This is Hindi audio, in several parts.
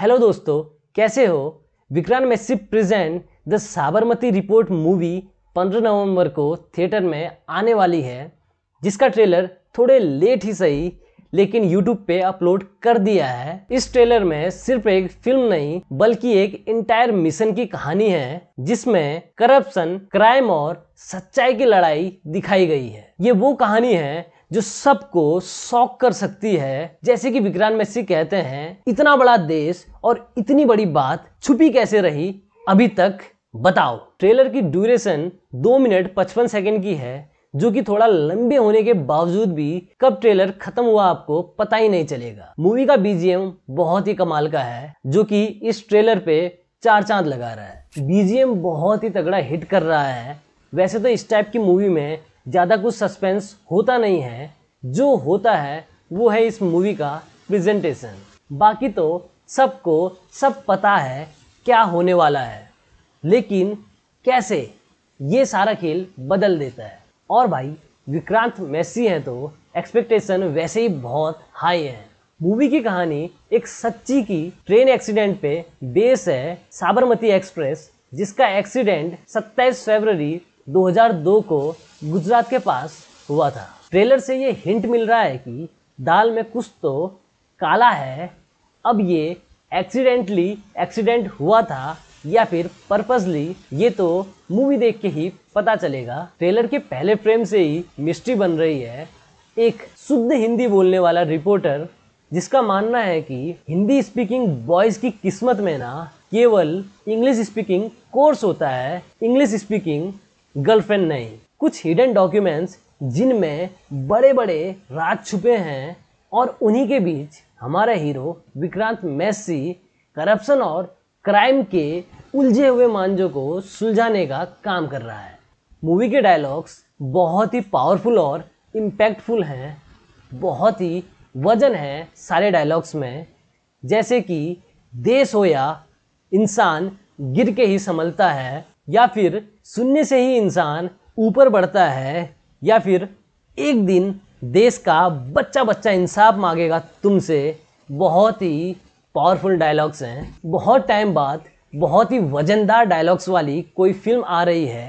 हेलो दोस्तों कैसे हो Vikrant Massey present the Sabarmati report movie 15 नवंबर को थिएटर में आने वाली है जिसका ट्रेलर थोड़े लेट ही सही लेकिन यूट्यूब पे अपलोड कर दिया है इस ट्रेलर में सिर्फ एक फिल्म नहीं बल्कि एक इंटायर मिशन की कहानी है जिसमें करप्शन क्राइम और सच्चाई की लड़ाई दिखाई गई है ये वो कहानी है जो सबको शॉक कर सकती है जैसे कि विक्रांत मेसी कहते हैं इतना बड़ा देश और इतनी बड़ी बात छुपी कैसे रही अभी तक बताओ ट्रेलर की ड्यूरेशन दो मिनट पचपन सेकेंड की है जो कि थोड़ा लंबे होने के बावजूद भी कब ट्रेलर खत्म हुआ आपको पता ही नहीं चलेगा मूवी का बीजीएम बहुत ही कमाल का है जो कि इस ट्रेलर पे चार चांद लगा रहा है बीजीएम बहुत ही तगड़ा हिट कर रहा है वैसे तो इस टाइप की मूवी में ज़्यादा कुछ सस्पेंस होता नहीं है जो होता है वो है इस मूवी का प्रेजेंटेशन बाकी तो सबको सब पता है क्या होने वाला है लेकिन कैसे ये सारा खेल बदल देता है और भाई विक्रांत मैसी हैं तो एक्सपेक्टेशन वैसे ही बहुत हाई है मूवी की कहानी एक सच्ची की ट्रेन एक्सीडेंट पे बेस है साबरमती एक्सप्रेस जिसका एक्सीडेंट 27 फरवरी 2002 को गुजरात के पास हुआ था ट्रेलर से ये हिंट मिल रहा है कि दाल में कुछ तो काला है अब ये एक्सीडेंटली एक्सीडेंट हुआ था या फिर पर्पजली ये तो मूवी देख के ही पता चलेगा ट्रेलर के पहले फ्रेम से ही मिस्ट्री बन रही है एक शुद्ध हिंदी बोलने वाला रिपोर्टर जिसका मानना है कि हिंदी स्पीकिंग बॉयज़ की किस्मत में ना केवल इंग्लिश स्पीकिंग कोर्स होता है इंग्लिश स्पीकिंग गर्लफ्रेंड नहीं कुछ हिडन डॉक्यूमेंट्स जिनमें बड़े बड़े राज छुपे हैं और उन्हीं के बीच हमारा हीरो विक्रांत मैसी करप्शन और क्राइम के उलझे हुए मांझों को सुलझाने का काम कर रहा है मूवी के डायलॉग्स बहुत ही पावरफुल और इम्पैक्टफुल हैं बहुत ही वजन है सारे डायलॉग्स में जैसे कि देश हो या इंसान गिर के ही संभलता है या फिर सुनने से ही इंसान ऊपर बढ़ता है या फिर एक दिन देश का बच्चा बच्चा इंसाफ मांगेगा तुमसे बहुत ही पावरफुल डायलॉग्स हैं बहुत टाइम बाद बहुत ही वजनदार डायलॉग्स वाली कोई फिल्म आ रही है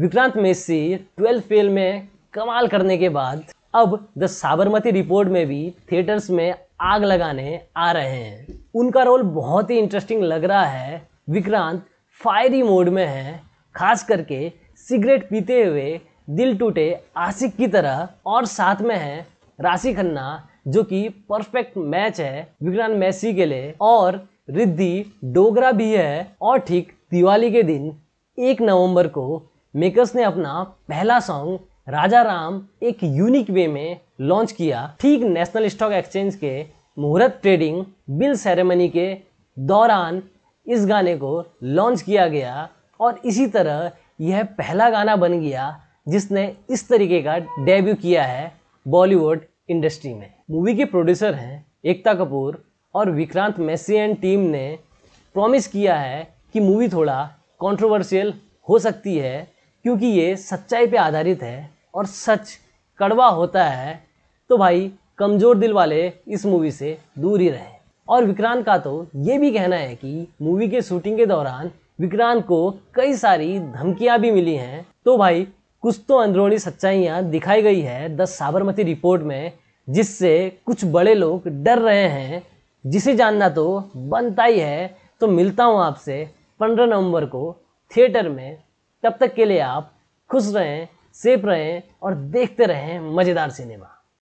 विक्रांत मेसी ट्वेल्थ फेल में कमाल करने के बाद अब द साबरमती रिपोर्ट में भी थिएटर्स में आग लगाने आ रहे हैं उनका रोल बहुत ही इंटरेस्टिंग लग रहा है विक्रांत फायरी मोड में हैं खास करके सिगरेट पीते हुए दिल टूटे आशिक की तरह और साथ में है राशि खन्ना जो कि परफेक्ट मैच है विक्रांत मैसी के लिए और रिद्धि डोगरा भी है और ठीक दिवाली के दिन एक नवंबर को मेकर्स ने अपना पहला सॉन्ग राजा राम एक यूनिक वे में लॉन्च किया ठीक नेशनल स्टॉक एक्सचेंज के मुहूर्त ट्रेडिंग बिल सेरेमनी के दौरान इस गाने को लॉन्च किया गया और इसी तरह यह पहला गाना बन गया जिसने इस तरीके का डेब्यू किया है बॉलीवुड इंडस्ट्री में मूवी के प्रोड्यूसर हैं एकता कपूर और विक्रांत मैसियन टीम ने प्रॉमिस किया है कि मूवी थोड़ा कंट्रोवर्शियल हो सकती है क्योंकि ये सच्चाई पे आधारित है और सच कड़वा होता है तो भाई कमज़ोर दिल वाले इस मूवी से दूर ही रहें और विक्रांत का तो ये भी कहना है कि मूवी के शूटिंग के दौरान विक्रांत को कई सारी धमकियां भी मिली हैं तो भाई कुछ तो अंदरूनी सच्चाइयाँ दिखाई गई है द साबरमती रिपोर्ट में जिससे कुछ बड़े लोग डर रहे हैं जिसे जानना तो बनता ही है तो मिलता हूँ आपसे पंद्रह नवंबर को थिएटर में तब तक के लिए आप खुश रहें सेफ रहें और देखते रहें मज़ेदार सिनेमा